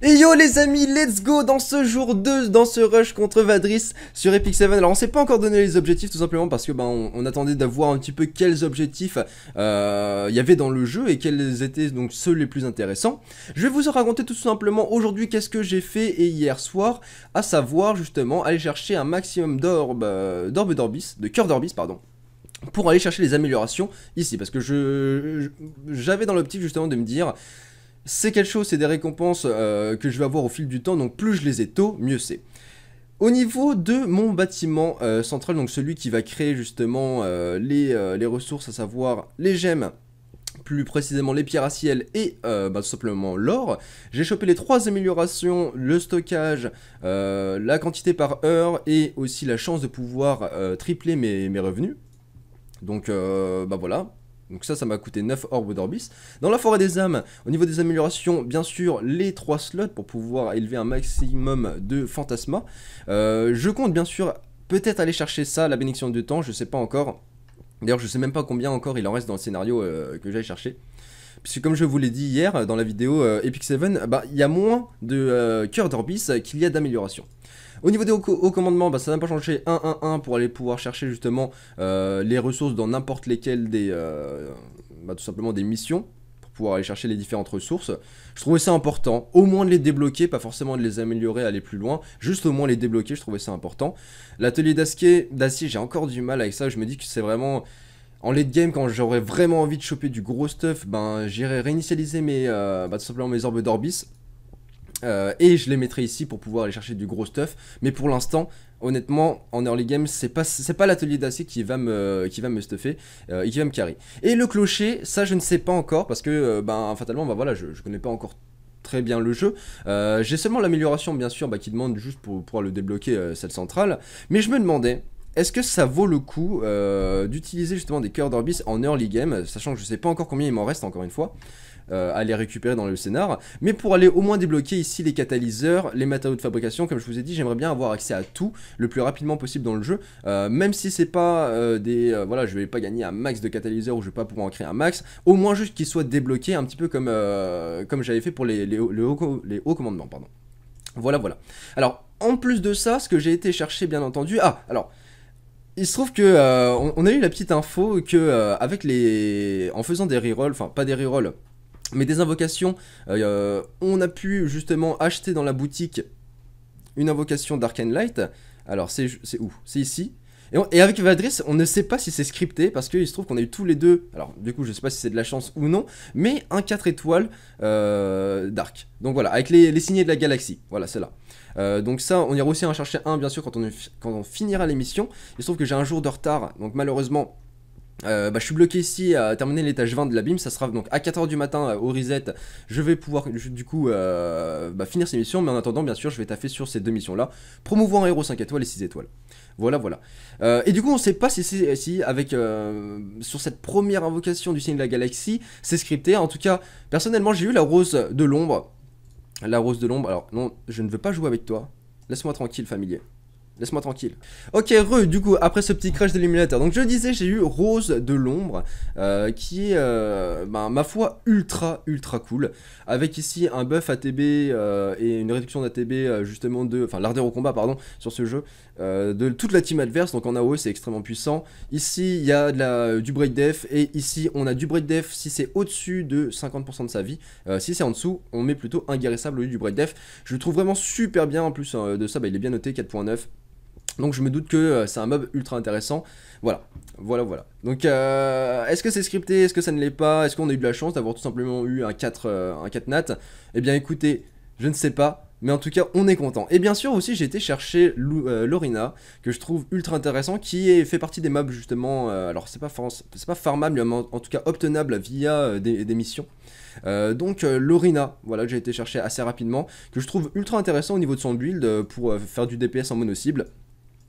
Et yo les amis, let's go dans ce jour 2, dans ce rush contre Vadris sur Epic 7 Alors on s'est pas encore donné les objectifs tout simplement parce que ben, on, attendait d'avoir un petit peu quels objectifs euh, il y avait dans le jeu et quels étaient donc ceux les plus intéressants Je vais vous en raconter tout simplement aujourd'hui qu'est-ce que j'ai fait et hier soir à savoir justement aller chercher un maximum d'orbes euh, d'orbis, de cœur d'orbis pardon pour aller chercher les améliorations ici parce que je j'avais dans l'optique justement de me dire c'est quelque chose, c'est des récompenses euh, que je vais avoir au fil du temps, donc plus je les ai tôt, mieux c'est. Au niveau de mon bâtiment euh, central, donc celui qui va créer justement euh, les, ressources, à savoir les gemmes, plus précisément les pierres à ciel et bah, simplement l'or, j'ai chopé les trois améliorations, le stockage, la quantité par heure et aussi la chance de pouvoir tripler mes, mes revenus. Donc bah voilà, donc ça, ça m'a coûté 9 orbes d'orbis. Dans la forêt des âmes, au niveau des améliorations, bien sûr, les 3 slots pour pouvoir élever un maximum de fantasmas. Euh, je compte bien sûr peut-être aller chercher ça, la bénédiction du temps, je ne sais pas encore. D'ailleurs, je ne sais même pas combien encore il en reste dans le scénario euh, que j'aille chercher. Puisque comme je vous l'ai dit hier dans la vidéo euh, Epic 7, bah, il y a moins de cœurs d'orbis qu'il y a d'améliorations. Au niveau des hauts, commandements, bah, ça n'a pas changé 1-1-1 pour aller pouvoir chercher justement euh, les ressources dans n'importe lesquelles des... Euh, bah, tout simplement des missions pour pouvoir aller chercher les différentes ressources. Je trouvais ça important, au moins de les débloquer, pas forcément de les améliorer, aller plus loin, juste au moins les débloquer, je trouvais ça important. L'atelier d'acier, j'ai encore du mal avec ça, je me dis que c'est vraiment... En late game, quand j'aurais vraiment envie de choper du gros stuff, ben j'irai réinitialiser mes, euh, bah, tout simplement mes orbes d'orbis. Euh, et je les mettrai ici pour pouvoir aller chercher du gros stuff. Mais pour l'instant, honnêtement, en early game, c'est pas, pas l'atelier d'acier qui va me, stuffer il euh, et qui va me carry. Et le clocher, ça je ne sais pas encore parce que, euh, ben, fatalement, bah voilà, je, ne connais pas encore très bien le jeu. J'ai seulement l'amélioration, bien sûr, bah, qui demande juste pour pouvoir le débloquer, celle centrale. Mais je me demandais, est-ce que ça vaut le coup d'utiliser justement des cœurs d'orbis en early game, sachant que je ne sais pas encore combien il m'en reste encore une fois euh, à les récupérer dans le scénar. Mais pour aller au moins débloquer ici les catalyseurs, les matériaux de fabrication, comme je vous ai dit, j'aimerais bien avoir accès à tout le plus rapidement possible dans le jeu. Euh, même si c'est pas euh, des... voilà, je vais pas gagner un max de catalyseurs ou je vais pas pouvoir en créer un max. Au moins juste qu'ils soient débloqués un petit peu comme, comme j'avais fait pour les, les, hauts, commandements. Pardon. Voilà, voilà. Alors, en plus de ça, ce que j'ai été chercher, bien entendu... Ah, alors... Il se trouve que on, a eu la petite info que avec les en faisant des rerolls, enfin pas des rerolls, mais des invocations, euh, euh, on a pu justement acheter dans la boutique une invocation d'Arcane Light. Alors c'est où C'est ici. Et, avec Vadris, on ne sait pas si c'est scripté parce qu'il se trouve qu'on a eu tous les deux, alors du coup je ne sais pas si c'est de la chance ou non, mais un 4 étoiles euh, Dark. Donc voilà, avec les, les signés de la galaxie, voilà c'est là. donc ça, on ira aussi en chercher un bien sûr quand on, quand on finira l'émission. Il se trouve que j'ai un jour de retard, donc malheureusement euh, bah, je suis bloqué ici à terminer l'étage 20 de l'abîme, ça sera donc à 4h du matin euh, au reset, je vais pouvoir du coup euh, bah, finir ces missions, mais en attendant bien sûr je vais taffer sur ces deux missions là, promouvoir un héros 5 étoiles et 6 étoiles. Voilà voilà. et du coup on sait pas si, si, si avec sur cette première invocation du signe de la galaxie, c'est scripté, en tout cas personnellement j'ai eu la rose de l'ombre, la rose de l'ombre, alors non je ne veux pas jouer avec toi, laisse-moi tranquille familier. Laisse-moi tranquille. Ok, re, du coup, après ce petit crash de Donc, je disais, j'ai eu Rose de l'ombre, euh, qui est, euh, ben, ma foi, ultra, ultra cool. Avec ici un buff ATB euh, et une réduction d'ATB, justement, de. Enfin, l'ardeur au combat, pardon, sur ce jeu, de toute la team adverse. Donc, en AOE, c'est extrêmement puissant. Ici, il y a du break def. Et ici, on a du break def si c'est au-dessus de 50% de sa vie. si c'est en dessous, on met plutôt un guérissable au lieu du break def. Je le trouve vraiment super bien. En plus hein, de ça, bah, il est bien noté, 4.9. Donc je me doute que euh, c'est un mob ultra intéressant. Voilà, voilà, voilà. Donc euh, est-ce que c'est scripté Est-ce que ça ne l'est pas Est-ce qu'on a eu de la chance d'avoir tout simplement eu un 4, euh, un 4 nat Eh bien écoutez, je ne sais pas. Mais en tout cas, on est content. Et bien sûr aussi, j'ai été chercher Lorina, que je trouve ultra intéressant, qui fait partie des mobs justement. alors c'est pas, pas farmable, mais en, tout cas obtenable via des, missions. donc Lorina, voilà que j'ai été chercher assez rapidement, que je trouve ultra intéressant au niveau de son build pour faire du DPS en mono cible.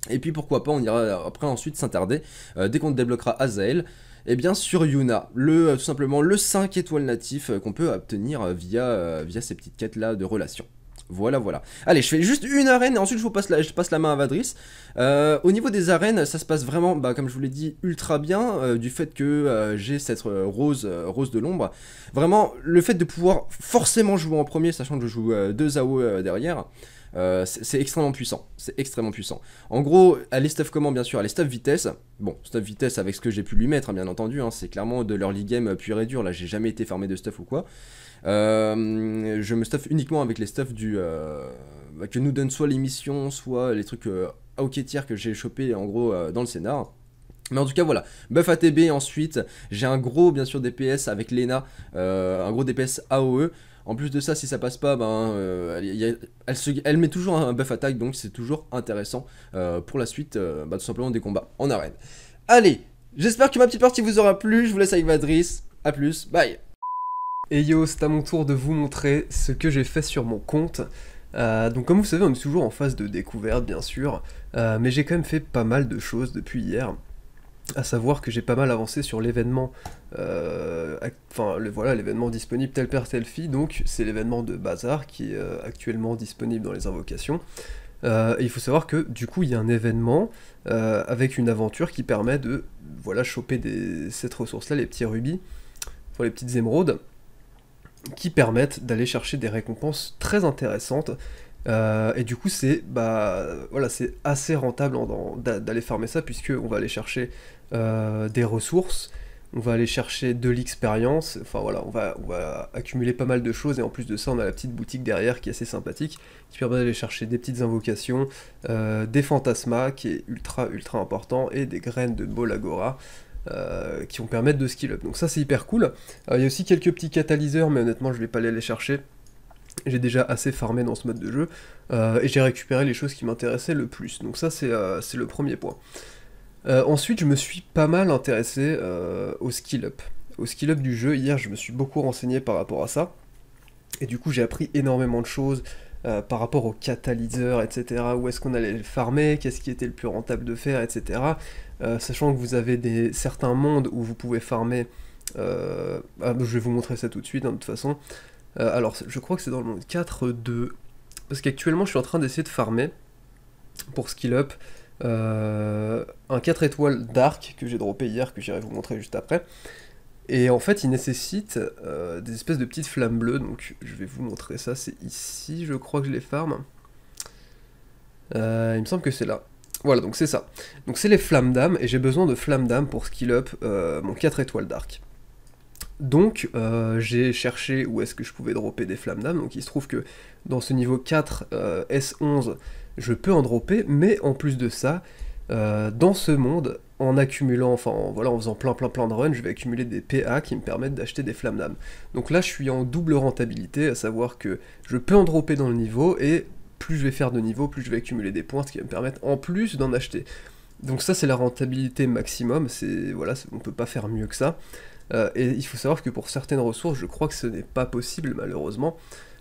Et puis pourquoi pas, on ira après ensuite s'intarder euh, dès qu'on débloquera Azael. Et eh bien sur Yuna, le, euh, tout simplement le 5 étoiles natif euh, qu'on peut obtenir via, via ces petites quêtes là de relations. Voilà, voilà. Allez, je fais juste une arène et ensuite je vous passe la, je passe la main à Vadris. au niveau des arènes, ça se passe vraiment, bah, comme je vous l'ai dit, ultra bien du fait que j'ai cette rose, rose de l'ombre. Vraiment, le fait de pouvoir forcément jouer en premier, sachant que je joue deux AO derrière. Euh, c'est extrêmement puissant. C'est extrêmement puissant. En gros, elle est stuff comment bien sûr Elle est stuff vitesse. Bon, stuff vitesse avec ce que j'ai pu lui mettre, hein, bien entendu. Hein. c'est clairement de league game pure et dur. Là, j'ai jamais été farmé de stuff ou quoi. Euh, je me stuff uniquement avec les stuff du, que nous donne soit les missions soit les trucs euh, que j'ai chopé en gros euh, dans le scénar. Mais en tout cas voilà, buff ATB ensuite, j'ai un gros bien sûr DPS avec Lena, un gros DPS AOE, en plus de ça, si ça passe pas, ben, euh, elle, met toujours un buff attaque, donc c'est toujours intéressant euh, pour la suite, euh, bah, tout simplement des combats en arène. Allez, j'espère que ma petite partie vous aura plu, je vous laisse avec Madris, à plus, bye Et yo, c'est à mon tour de vous montrer ce que j'ai fait sur mon compte. donc comme vous savez, on est toujours en phase de découverte, bien sûr, mais j'ai quand même fait pas mal de choses depuis hier à savoir que j'ai pas mal avancé sur l'événement, euh, enfin le, voilà l'événement disponible tel père tel fille, donc c'est l'événement de Bazar qui est euh, actuellement disponible dans les invocations. Euh, il faut savoir que du coup il y a un événement avec une aventure qui permet de voilà choper cette ressource là, les petits rubis, pour les petites émeraudes, qui permettent d'aller chercher des récompenses très intéressantes euh, et du coup, c'est bah, voilà, c'est assez rentable d'aller farmer ça, puisque on va aller chercher euh, des ressources, on va aller chercher de l'expérience, enfin voilà, on va, on va accumuler pas mal de choses, et en plus de ça, on a la petite boutique derrière qui est assez sympathique, qui permet d'aller chercher des petites invocations, euh, des fantasmas, qui est ultra ultra important, et des graines de Bolagora. qui vont permettre de skill up. Donc ça c'est hyper cool. Il y a aussi quelques petits catalyseurs, mais honnêtement je vais pas aller les chercher j'ai déjà assez farmé dans ce mode de jeu, euh, et j'ai récupéré les choses qui m'intéressaient le plus. Donc ça, c'est euh, le premier point. Euh, ensuite, je me suis pas mal intéressé au skill-up. Au skill-up du jeu, hier, je me suis beaucoup renseigné par rapport à ça, et du coup, j'ai appris énormément de choses par rapport au catalyseurs, etc., où est-ce qu'on allait le farmer, qu'est-ce qui était le plus rentable de faire, etc., sachant que vous avez des, certains mondes où vous pouvez farmer... Ah, je vais vous montrer ça tout de suite, hein, de toute façon. Euh, alors, je crois que c'est dans le monde 4-2. Parce qu'actuellement, je suis en train d'essayer de farmer pour skill up euh, un 4 étoiles d'arc que j'ai droppé hier, que j'irai vous montrer juste après. Et en fait, il nécessite euh, des espèces de petites flammes bleues. Donc, je vais vous montrer ça. C'est ici, je crois que je les farme. il me semble que c'est là. Voilà, donc c'est ça. Donc, c'est les flammes d'âme. Et j'ai besoin de flammes d'âme pour skill up mon 4 étoiles d'arc. Donc euh, j'ai cherché où est-ce que je pouvais dropper des flammes donc il se trouve que dans ce niveau 4 euh, S11, je peux en dropper, mais en plus de ça, euh, dans ce monde, en accumulant, enfin voilà, en faisant plein plein plein de runs, je vais accumuler des PA qui me permettent d'acheter des flammes Donc là je suis en double rentabilité, à savoir que je peux en dropper dans le niveau, et plus je vais faire de niveau, plus je vais accumuler des points, ce qui va me permettre en plus d'en acheter. Donc ça c'est la rentabilité maximum, c'est voilà, on peut pas faire mieux que ça. Euh, et il faut savoir que pour certaines ressources, je crois que ce n'est pas possible malheureusement.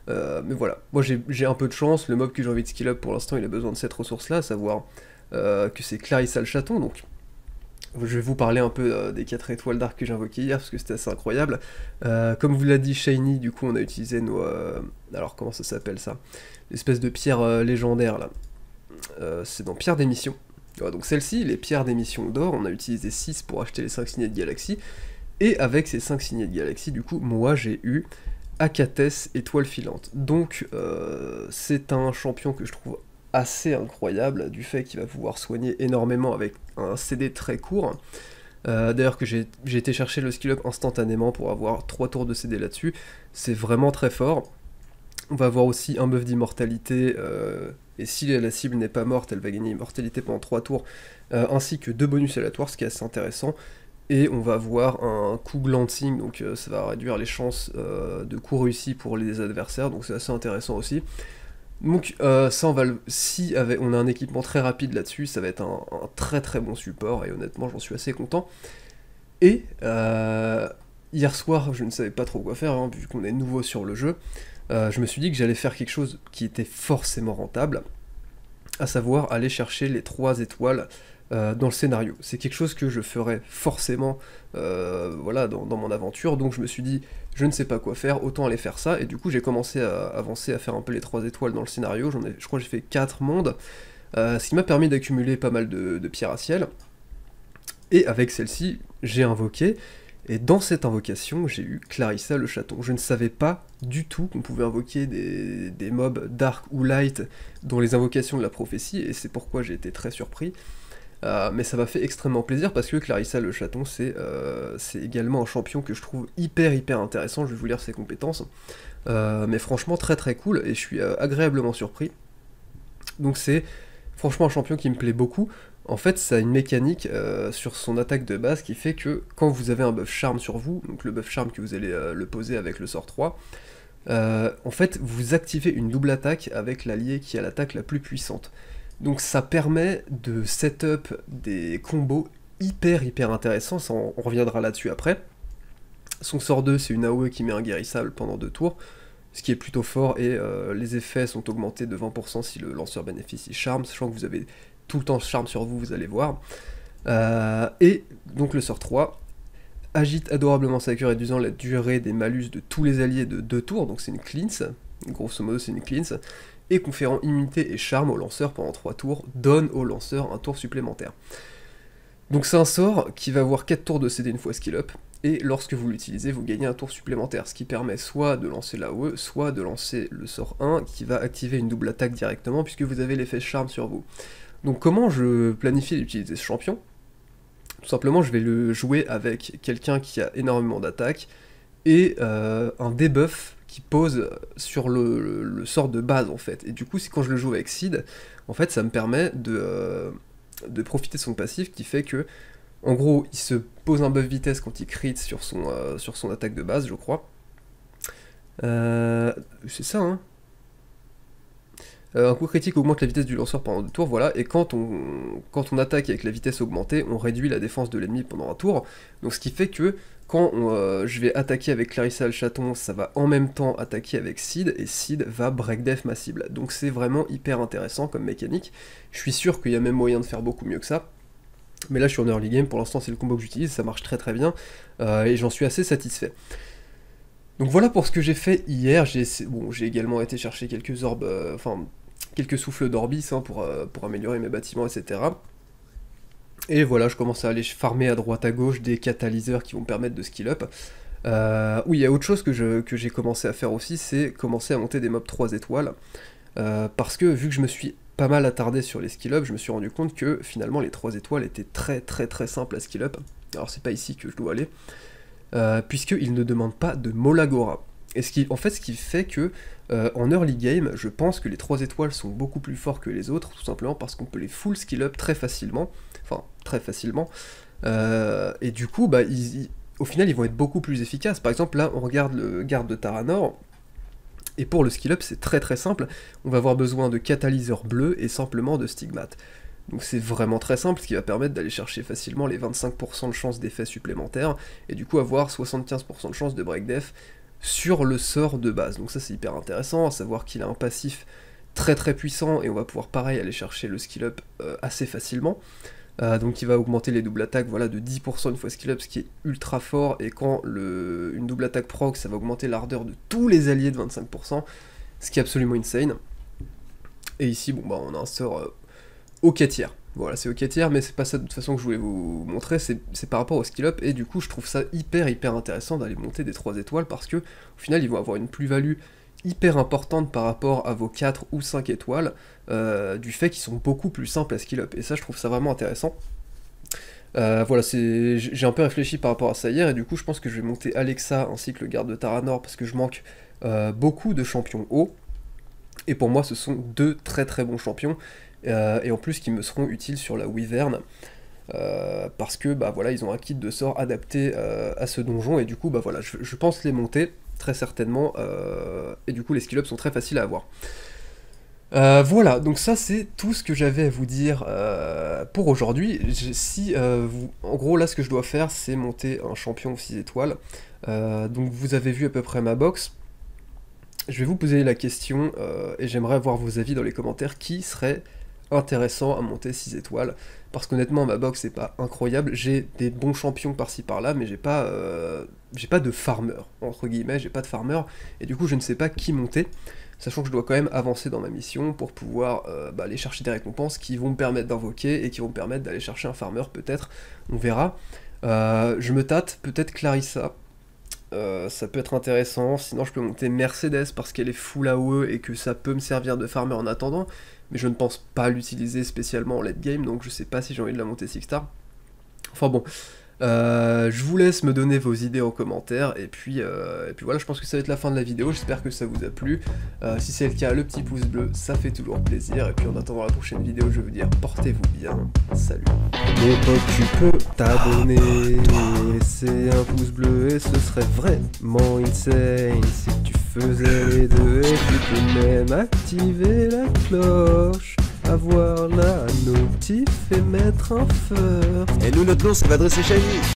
Euh, mais voilà, moi j'ai un peu de chance, le mob que j'ai envie de skill up pour l'instant il a besoin de cette ressource là, à savoir euh, que c'est Clarissa le chaton, donc je vais vous parler un peu des 4 étoiles d'arc que j'ai invoquées hier, parce que c'était assez incroyable. comme vous l'a dit Shiny, du coup, on a utilisé nos... alors, comment ça s'appelle, ça L'espèce de pierre légendaire, là. c'est dans Pierre d'émission. donc celle-ci, les pierres d'émission d'or, on a utilisé 6 pour acheter les 5 signets de galaxie, et avec ces 5 signés de galaxie, du coup, moi j'ai eu Akates, étoile filante. Donc euh, c'est un champion que je trouve assez incroyable, du fait qu'il va pouvoir soigner énormément avec un CD très court. Euh, d'ailleurs que j'ai été chercher le skill up instantanément pour avoir 3 tours de CD là-dessus, c'est vraiment très fort. On va avoir aussi un buff d'immortalité, euh, et si la cible n'est pas morte, elle va gagner immortalité pendant 3 tours, ainsi que 2 bonus aléatoires, ce qui est assez intéressant et on va avoir un coup glancing, donc euh, ça va réduire les chances euh, de coup réussi pour les adversaires, donc c'est assez intéressant aussi. Donc euh, ça, on va si on a un équipement très rapide là-dessus, ça va être un, très très bon support, et honnêtement j'en suis assez content. Et hier soir, je ne savais pas trop quoi faire, hein, vu qu'on est nouveau sur le jeu, je me suis dit que j'allais faire quelque chose qui était forcément rentable, à savoir aller chercher les 3 étoiles euh, dans le scénario. C'est quelque chose que je ferais forcément euh, voilà, dans, mon aventure, donc je me suis dit, je ne sais pas quoi faire, autant aller faire ça, et du coup j'ai commencé à avancer, à faire un peu les trois étoiles dans le scénario, je crois que j'ai fait quatre mondes, euh, ce qui m'a permis d'accumuler pas mal de, pierres à ciel, et avec celle-ci, j'ai invoqué, et dans cette invocation, j'ai eu Clarissa le chaton. Je ne savais pas du tout qu'on pouvait invoquer des, mobs dark ou light dans les invocations de la prophétie, et c'est pourquoi j'ai été très surpris. Euh, mais ça m'a fait extrêmement plaisir parce que Clarissa le chaton, euh, c'est également un champion que je trouve hyper hyper intéressant. Je vais vous lire ses compétences. Euh, mais franchement, très très cool et je suis agréablement surpris. Donc c'est franchement un champion qui me plaît beaucoup. En fait, ça a une mécanique sur son attaque de base qui fait que quand vous avez un buff charme sur vous, donc le buff charme que vous allez le poser avec le sort 3, en fait, vous activez une double attaque avec l'allié qui a l'attaque la plus puissante. Donc ça permet de setup des combos hyper hyper intéressants, ça, on, reviendra là-dessus après. Son sort 2, c'est une AOE qui met un guérissable pendant deux tours, ce qui est plutôt fort, et euh, les effets sont augmentés de 20% si le lanceur bénéficie charme, sachant que vous avez tout le temps charme sur vous, vous allez voir. Euh, et donc le sort 3 agite adorablement sa cure, réduisant la durée des malus de tous les alliés de deux tours, donc c'est une cleanse, grosso modo c'est une cleanse, et conférant immunité et charme au lanceur pendant 3 tours, donne au lanceur un tour supplémentaire. Donc c'est un sort qui va avoir 4 tours de CD une fois skill up, et lorsque vous l'utilisez, vous gagnez un tour supplémentaire, ce qui permet soit de lancer l'AOE, soit de lancer le sort 1, qui va activer une double attaque directement, puisque vous avez l'effet charme sur vous. Donc comment je planifie d'utiliser ce champion Tout simplement, je vais le jouer avec quelqu'un qui a énormément d'attaques, et euh, un debuff qui pose sur le, sort de base en fait. Et du coup, c'est quand je le joue avec Sid, en fait, ça me permet de, euh, de profiter de son passif qui fait que, en gros, il se pose un buff vitesse quand il crit sur son, euh, sur son attaque de base, je crois. Euh, c'est ça, hein. un coup critique augmente la vitesse du lanceur pendant deux tours, voilà, et quand on, quand on attaque avec la vitesse augmentée, on réduit la défense de l'ennemi pendant un tour, donc ce qui fait que quand euh, je vais attaquer avec Clarissa le chaton, ça va en même temps attaquer avec Sid, et Sid va breakdef ma cible. Donc c'est vraiment hyper intéressant comme mécanique. Je suis sûr qu'il y a même moyen de faire beaucoup mieux que ça. Mais là je suis en early game, pour l'instant c'est le combo que j'utilise, ça marche très très bien, euh, et j'en suis assez satisfait. Donc voilà pour ce que j'ai fait hier, j'ai également été chercher quelques orbes, euh, enfin quelques souffles d'orbis hein, pour, pour améliorer mes bâtiments, etc. Et voilà, je commence à aller farmer à droite à gauche des catalyseurs qui vont me permettre de skill up. Euh, oui, il y a autre chose que, j'ai que commencé à faire aussi, c'est commencer à monter des mobs 3 étoiles. Euh, parce que vu que je me suis pas mal attardé sur les skill up, je me suis rendu compte que finalement les 3 étoiles étaient très très très simples à skill up. Alors c'est pas ici que je dois aller. Euh, puisqu'ils ne demandent pas de Molagora. Et ce qui, en fait, ce qui fait que euh, en early game, je pense que les 3 étoiles sont beaucoup plus forts que les autres, tout simplement parce qu'on peut les full skill up très facilement. Enfin, très facilement. Euh, et du coup, bah, au final, ils vont être beaucoup plus efficaces. Par exemple, là, on regarde le garde de Taranor. Et pour le skill up, c'est très très simple. On va avoir besoin de catalyseur bleu et simplement de stigmate. Donc c'est vraiment très simple, ce qui va permettre d'aller chercher facilement les 25% de chance d'effet supplémentaire, et du coup avoir 75% de chance de break death, sur le sort de base. Donc ça c'est hyper intéressant, à savoir qu'il a un passif très très puissant et on va pouvoir pareil aller chercher le skill up euh, assez facilement. Euh, donc il va augmenter les doubles attaques voilà, de 10% une fois skill up, ce qui est ultra fort, et quand le, une double attaque proc, ça va augmenter l'ardeur de tous les alliés de 25%, ce qui est absolument insane. Et ici, bon bah on a un sort euh, au 4 tiers. Voilà, c'est ok tiers, mais c'est pas ça de toute façon que je voulais vous montrer, c'est par rapport au skill-up, et du coup je trouve ça hyper hyper intéressant d'aller monter des 3 étoiles, parce que au final ils vont avoir une plus-value hyper importante par rapport à vos 4 ou 5 étoiles, euh, du fait qu'ils sont beaucoup plus simples à skill-up, et ça je trouve ça vraiment intéressant. Euh, voilà, j'ai un peu réfléchi par rapport à ça hier, et du coup je pense que je vais monter Alexa ainsi que le garde de Taranor, parce que je manque euh, beaucoup de champions hauts, et pour moi ce sont deux très très bons champions, euh, et en plus qui me seront utiles sur la Wyvern. Euh, parce que bah voilà ils ont un kit de sort adapté euh, à ce donjon et du coup bah voilà je, pense les monter très certainement et du coup les skill ups sont très faciles à avoir. voilà, donc ça c'est tout ce que j'avais à vous dire pour aujourd'hui. Si vous... En gros là ce que je dois faire c'est monter un champion 6 étoiles. donc vous avez vu à peu près ma box. Je vais vous poser la question et j'aimerais avoir vos avis dans les commentaires. Qui serait intéressant à monter 6 étoiles. Parce qu'honnêtement, ma box c'est pas incroyable. J'ai des bons champions par-ci par-là, mais j'ai pas, euh, j'ai pas de farmer, entre guillemets, j'ai pas de farmer. Et du coup, je ne sais pas qui monter. Sachant que je dois quand même avancer dans ma mission pour pouvoir euh, bah, aller chercher des récompenses qui vont me permettre d'invoquer et qui vont me permettre d'aller chercher un farmer, peut-être. On verra. Euh, je me tâte, peut-être Clarissa. ça peut être intéressant. Sinon, je peux monter Mercedes parce qu'elle est full AOE et que ça peut me servir de farmer en attendant mais je ne pense pas l'utiliser spécialement en late game, donc je sais pas si j'ai envie de la monter 6 star. Enfin bon, euh, je vous laisse me donner vos idées en commentaire, et puis, euh, puis voilà, je pense que ça va être la fin de la vidéo, j'espère que ça vous a plu. Euh, si c'est le cas, le petit pouce bleu, ça fait toujours plaisir, et puis en attendant la prochaine vidéo, je veux vous dire, portez-vous bien, salut. Et pote, tu peux t'abonner, c'est un pouce bleu, et ce serait vraiment insane si tu faisais les deux, et tu peux même activer la cloche avoir la notif et mettre un feu. Et nous, notre nom, va dresser Chani